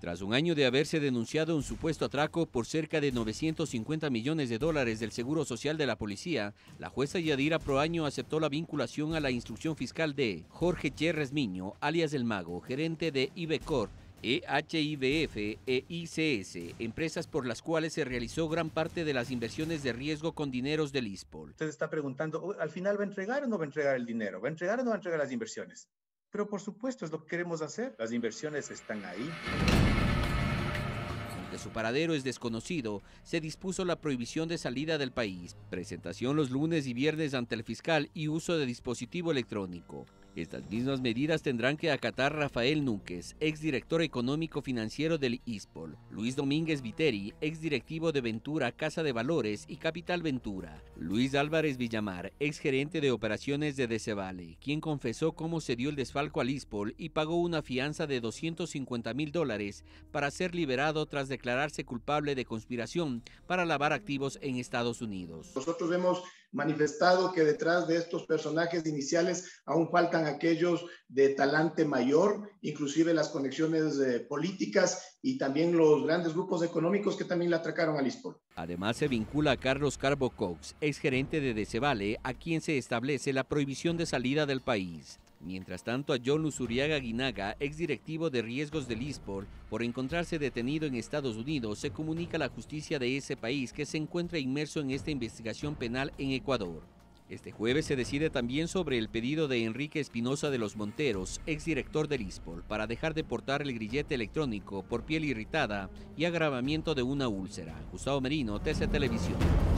Tras un año de haberse denunciado un supuesto atraco por cerca de 950 millones de dólares del Seguro Social de la Policía, la jueza Yadira Proaño aceptó la vinculación a la instrucción fiscal de Jorge Chérez Miño, alias El Mago, gerente de Ibcor, EHIBF e ICS, e empresas por las cuales se realizó gran parte de las inversiones de riesgo con dineros del ISPOL. Usted está preguntando, oh, ¿al final va a entregar o no va a entregar el dinero? ¿Va a entregar o no va a entregar las inversiones? Pero por supuesto es lo que queremos hacer. Las inversiones están ahí de su paradero es desconocido, se dispuso la prohibición de salida del país, presentación los lunes y viernes ante el fiscal y uso de dispositivo electrónico. Estas mismas medidas tendrán que acatar Rafael Núñez, exdirector económico financiero del ISPOL, Luis Domínguez Viteri, exdirectivo de Ventura Casa de Valores y Capital Ventura, Luis Álvarez Villamar, exgerente de operaciones de Decevale, quien confesó cómo se dio el desfalco al ISPOL y pagó una fianza de 250 mil dólares para ser liberado tras declararse culpable de conspiración para lavar activos en Estados Unidos. Nosotros manifestado que detrás de estos personajes iniciales aún faltan aquellos de talante mayor, inclusive las conexiones eh, políticas y también los grandes grupos económicos que también le atracaron a Lisboa. Además se vincula a Carlos Carbo Cox, exgerente de decevale a quien se establece la prohibición de salida del país. Mientras tanto, a John Luzuriaga Guinaga, exdirectivo de Riesgos del ISPOR, por encontrarse detenido en Estados Unidos, se comunica la justicia de ese país que se encuentra inmerso en esta investigación penal en Ecuador. Este jueves se decide también sobre el pedido de Enrique Espinosa de los Monteros, exdirector del Lispor, para dejar de portar el grillete electrónico por piel irritada y agravamiento de una úlcera. Gustavo Merino, TC Televisión.